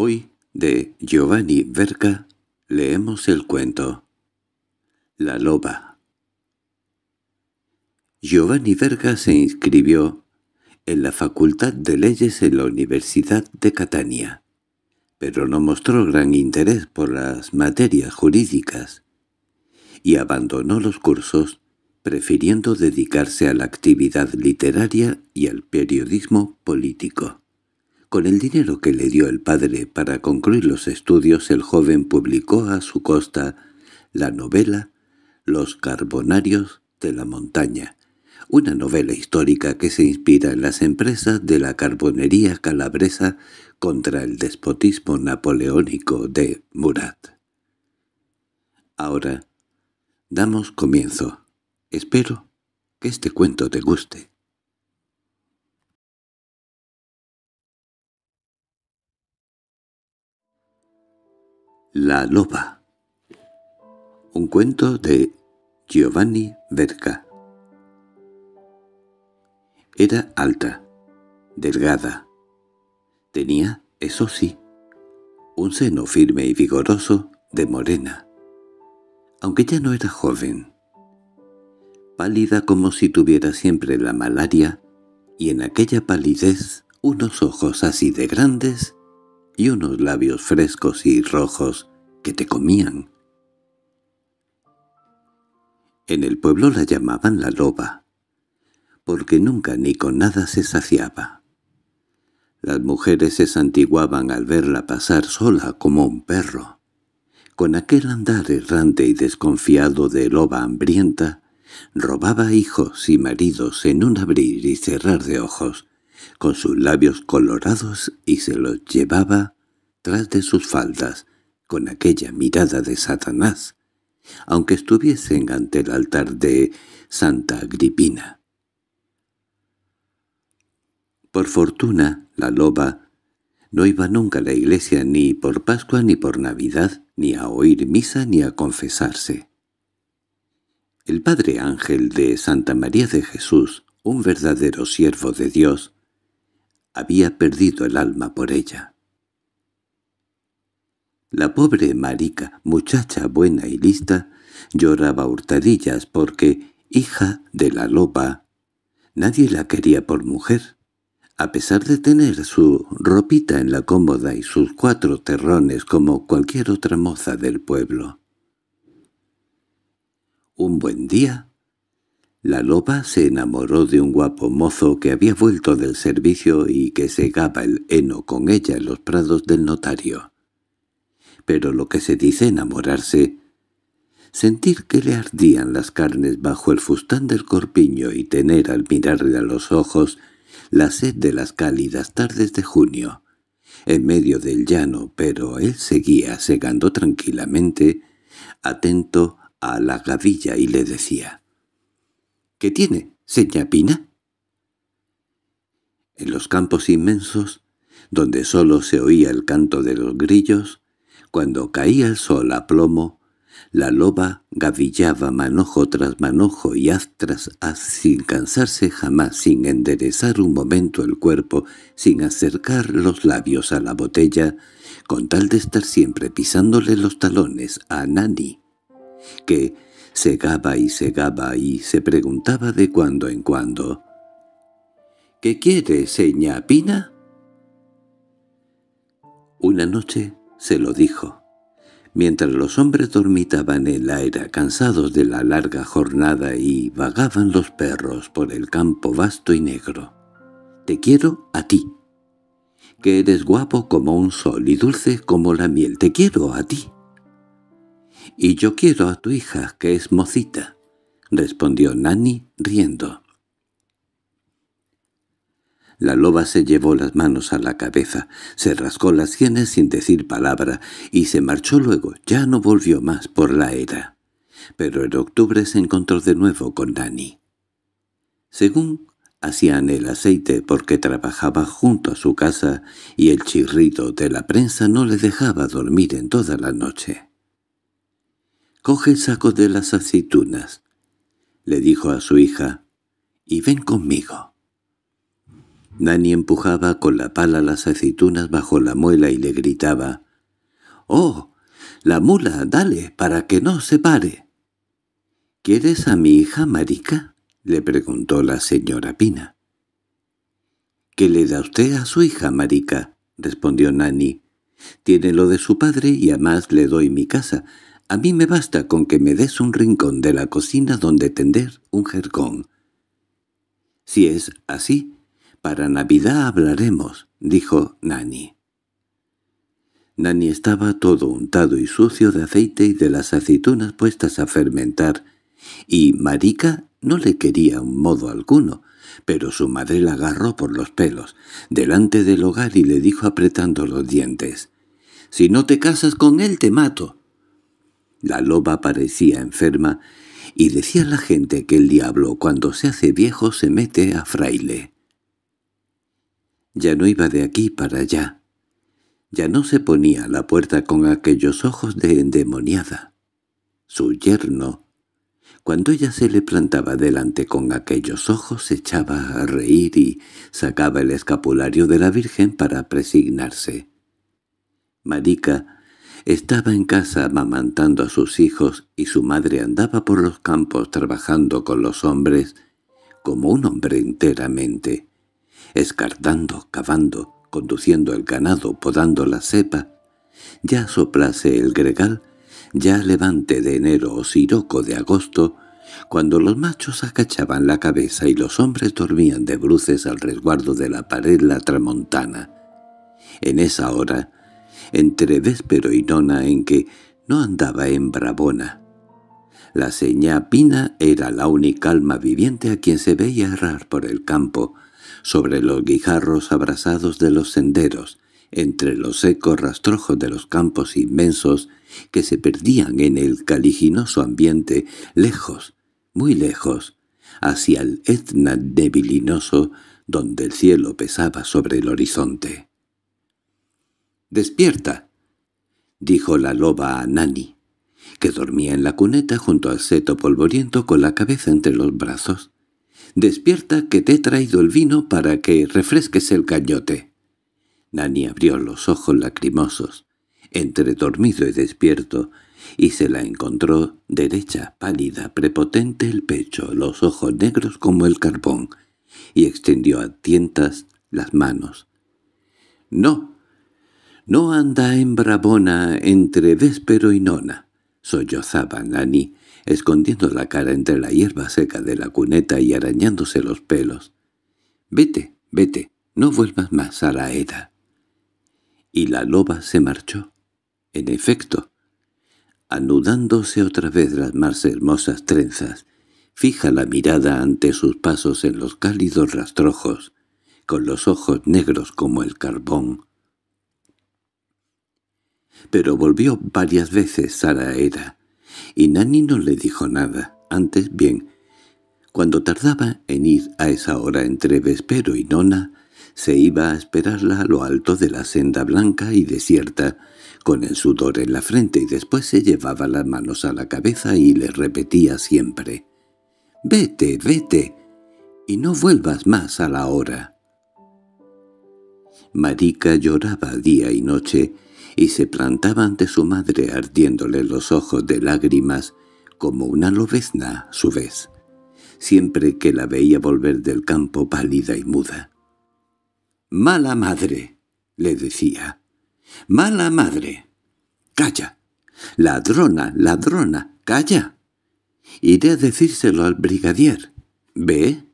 Hoy, de Giovanni Verga, leemos el cuento La loba. Giovanni Verga se inscribió en la Facultad de Leyes en la Universidad de Catania, pero no mostró gran interés por las materias jurídicas y abandonó los cursos, prefiriendo dedicarse a la actividad literaria y al periodismo político. Con el dinero que le dio el padre para concluir los estudios, el joven publicó a su costa la novela Los Carbonarios de la Montaña, una novela histórica que se inspira en las empresas de la carbonería calabresa contra el despotismo napoleónico de Murat. Ahora, damos comienzo. Espero que este cuento te guste. La loba Un cuento de Giovanni Verga Era alta, delgada. Tenía, eso sí, un seno firme y vigoroso de morena, aunque ya no era joven. Pálida como si tuviera siempre la malaria, y en aquella palidez unos ojos así de grandes y unos labios frescos y rojos que te comían. En el pueblo la llamaban la loba, porque nunca ni con nada se saciaba. Las mujeres se santiguaban al verla pasar sola como un perro. Con aquel andar errante y desconfiado de loba hambrienta, robaba hijos y maridos en un abrir y cerrar de ojos, con sus labios colorados y se los llevaba tras de sus faldas, con aquella mirada de Satanás, aunque estuviesen ante el altar de Santa Agripina. Por fortuna, la loba no iba nunca a la iglesia ni por Pascua ni por Navidad, ni a oír misa ni a confesarse. El Padre Ángel de Santa María de Jesús, un verdadero siervo de Dios, había perdido el alma por ella. La pobre marica, muchacha buena y lista, lloraba hurtadillas porque, hija de la lopa, nadie la quería por mujer. A pesar de tener su ropita en la cómoda y sus cuatro terrones como cualquier otra moza del pueblo. Un buen día la loba se enamoró de un guapo mozo que había vuelto del servicio y que segaba el heno con ella en los prados del notario. Pero lo que se dice enamorarse, sentir que le ardían las carnes bajo el fustán del corpiño y tener al mirarle a los ojos la sed de las cálidas tardes de junio, en medio del llano, pero él seguía segando tranquilamente, atento a la gavilla y le decía —¿Qué tiene, seña Pina? En los campos inmensos, donde sólo se oía el canto de los grillos, cuando caía el sol a plomo, la loba gavillaba manojo tras manojo y haz tras ah, sin cansarse jamás, sin enderezar un momento el cuerpo, sin acercar los labios a la botella, con tal de estar siempre pisándole los talones a Nani, que segaba y segaba y se preguntaba de cuando en cuando. —¿Qué quiere, seña Pina? Una noche se lo dijo. Mientras los hombres dormitaban en la era, cansados de la larga jornada y vagaban los perros por el campo vasto y negro. «Te quiero a ti», que eres guapo como un sol y dulce como la miel. Te quiero a ti. «Y yo quiero a tu hija, que es mocita», respondió Nani riendo. La loba se llevó las manos a la cabeza, se rascó las sienes sin decir palabra y se marchó luego. Ya no volvió más por la era. Pero en octubre se encontró de nuevo con Nani. Según hacían el aceite porque trabajaba junto a su casa y el chirrido de la prensa no le dejaba dormir en toda la noche. «Coge el saco de las aceitunas», le dijo a su hija, «y ven conmigo». Nani empujaba con la pala las aceitunas bajo la muela y le gritaba, «¡Oh, la mula, dale, para que no se pare!» —¿Quieres a mi hija, marica? —le preguntó la señora Pina. —¿Qué le da usted a su hija, marica? —respondió Nani. —Tiene lo de su padre y más le doy mi casa. A mí me basta con que me des un rincón de la cocina donde tender un jergón. —Si es así, para Navidad hablaremos —dijo Nani. Nani estaba todo untado y sucio de aceite y de las aceitunas puestas a fermentar, y Marica no le quería un modo alguno, pero su madre la agarró por los pelos, delante del hogar y le dijo apretando los dientes, «Si no te casas con él te mato». La loba parecía enferma, y decía la gente que el diablo cuando se hace viejo se mete a fraile. Ya no iba de aquí para allá. Ya no se ponía a la puerta con aquellos ojos de endemoniada. Su yerno, cuando ella se le plantaba delante con aquellos ojos, se echaba a reír y sacaba el escapulario de la Virgen para presignarse. Marica estaba en casa amamantando a sus hijos y su madre andaba por los campos trabajando con los hombres como un hombre enteramente, escartando, cavando, conduciendo el ganado, podando la cepa. Ya soplase el gregal, ya levante de enero o siroco de agosto, cuando los machos acachaban la cabeza y los hombres dormían de bruces al resguardo de la pared la tramontana. En esa hora entre Véspero y Nona en que no andaba en Brabona. La señá Pina era la única alma viviente a quien se veía errar por el campo, sobre los guijarros abrasados de los senderos, entre los secos rastrojos de los campos inmensos que se perdían en el caliginoso ambiente, lejos, muy lejos, hacia el Etna debilinoso donde el cielo pesaba sobre el horizonte. —¡Despierta! —dijo la loba a Nani, que dormía en la cuneta junto al seto polvoriento con la cabeza entre los brazos. —¡Despierta que te he traído el vino para que refresques el cañote! Nani abrió los ojos lacrimosos, entre dormido y despierto, y se la encontró derecha, pálida, prepotente el pecho, los ojos negros como el carbón, y extendió a tientas las manos. —¡No! —No anda en Brabona entre Véspero y Nona —sollozaba Nani, escondiendo la cara entre la hierba seca de la cuneta y arañándose los pelos. —Vete, vete, no vuelvas más a la Eda. Y la loba se marchó. En efecto, anudándose otra vez las más hermosas trenzas, fija la mirada ante sus pasos en los cálidos rastrojos, con los ojos negros como el carbón, pero volvió varias veces Sara era, y Nani no le dijo nada, antes bien. Cuando tardaba en ir a esa hora entre Vespero y Nona, se iba a esperarla a lo alto de la senda blanca y desierta, con el sudor en la frente y después se llevaba las manos a la cabeza y le repetía siempre «¡Vete, vete! Y no vuelvas más a la hora». Marica lloraba día y noche y se plantaba ante su madre ardiéndole los ojos de lágrimas como una lobezna a su vez, siempre que la veía volver del campo pálida y muda. «¡Mala madre!» le decía. «¡Mala madre! ¡Calla! ¡Ladrona, ladrona! ¡Calla!» «Iré a decírselo al brigadier. ¿Ve?»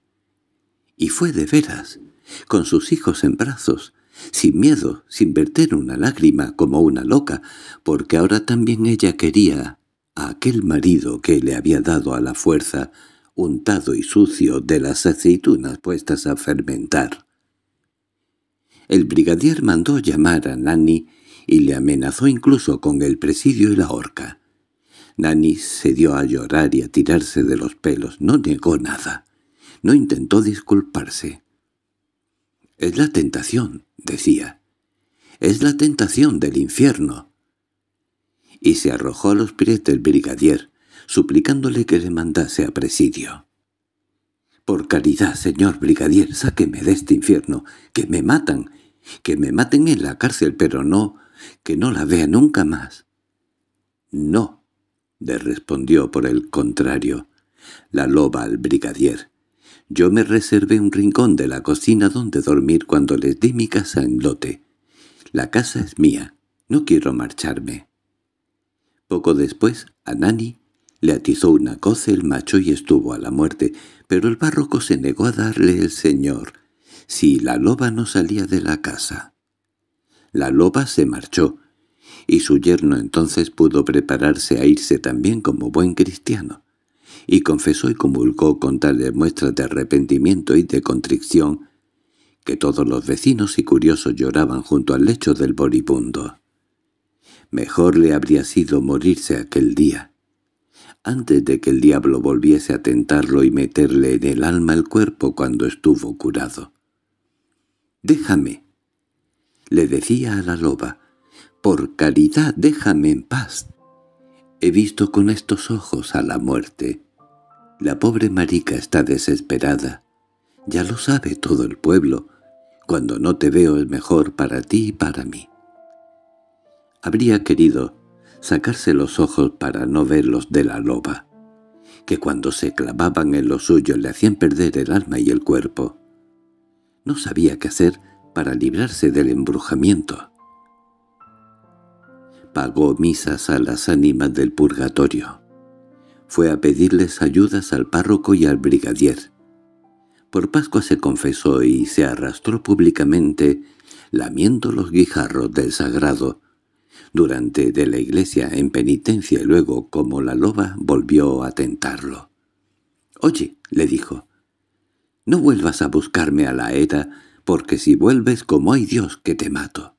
Y fue de veras, con sus hijos en brazos, sin miedo, sin verter una lágrima como una loca, porque ahora también ella quería a aquel marido que le había dado a la fuerza, untado y sucio de las aceitunas puestas a fermentar. El brigadier mandó llamar a Nani y le amenazó incluso con el presidio y la horca. Nani se dio a llorar y a tirarse de los pelos, no negó nada, no intentó disculparse. Es la tentación, decía. Es la tentación del infierno. Y se arrojó a los pies del brigadier, suplicándole que le mandase a presidio. «Por caridad, señor brigadier, sáqueme de este infierno, que me matan, que me maten en la cárcel, pero no, que no la vea nunca más». «No», le respondió por el contrario, la loba al brigadier. Yo me reservé un rincón de la cocina donde dormir cuando les di mi casa en lote. La casa es mía, no quiero marcharme. Poco después, a Nani le atizó una coce el macho y estuvo a la muerte, pero el párroco se negó a darle el señor, si la loba no salía de la casa. La loba se marchó, y su yerno entonces pudo prepararse a irse también como buen cristiano y confesó y convulcó con tales muestras de arrepentimiento y de contrición que todos los vecinos y curiosos lloraban junto al lecho del boribundo. Mejor le habría sido morirse aquel día, antes de que el diablo volviese a tentarlo y meterle en el alma el cuerpo cuando estuvo curado. «Déjame», le decía a la loba, «por caridad déjame en paz. He visto con estos ojos a la muerte. La pobre marica está desesperada. Ya lo sabe todo el pueblo. Cuando no te veo es mejor para ti y para mí. Habría querido sacarse los ojos para no ver los de la loba, que cuando se clavaban en lo suyo le hacían perder el alma y el cuerpo. No sabía qué hacer para librarse del embrujamiento. Pagó misas a las ánimas del purgatorio fue a pedirles ayudas al párroco y al brigadier. Por Pascua se confesó y se arrastró públicamente, lamiendo los guijarros del sagrado. Durante de la iglesia en penitencia y luego, como la loba, volvió a tentarlo. «Oye», le dijo, «no vuelvas a buscarme a la era, porque si vuelves como hay Dios que te mato».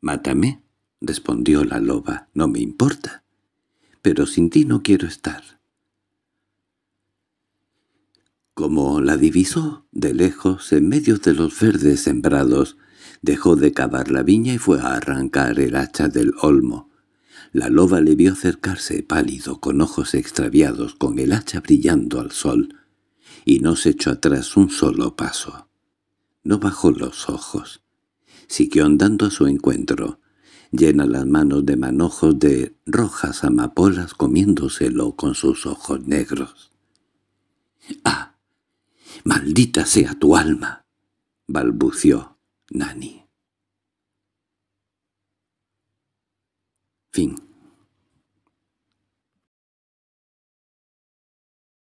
«Mátame», respondió la loba, «no me importa» pero sin ti no quiero estar. Como la divisó de lejos en medio de los verdes sembrados, dejó de cavar la viña y fue a arrancar el hacha del olmo. La loba le vio acercarse pálido, con ojos extraviados, con el hacha brillando al sol, y no se echó atrás un solo paso. No bajó los ojos. Siguió andando a su encuentro llena las manos de manojos de rojas amapolas comiéndoselo con sus ojos negros. —¡Ah! ¡Maldita sea tu alma! —balbució Nani. Fin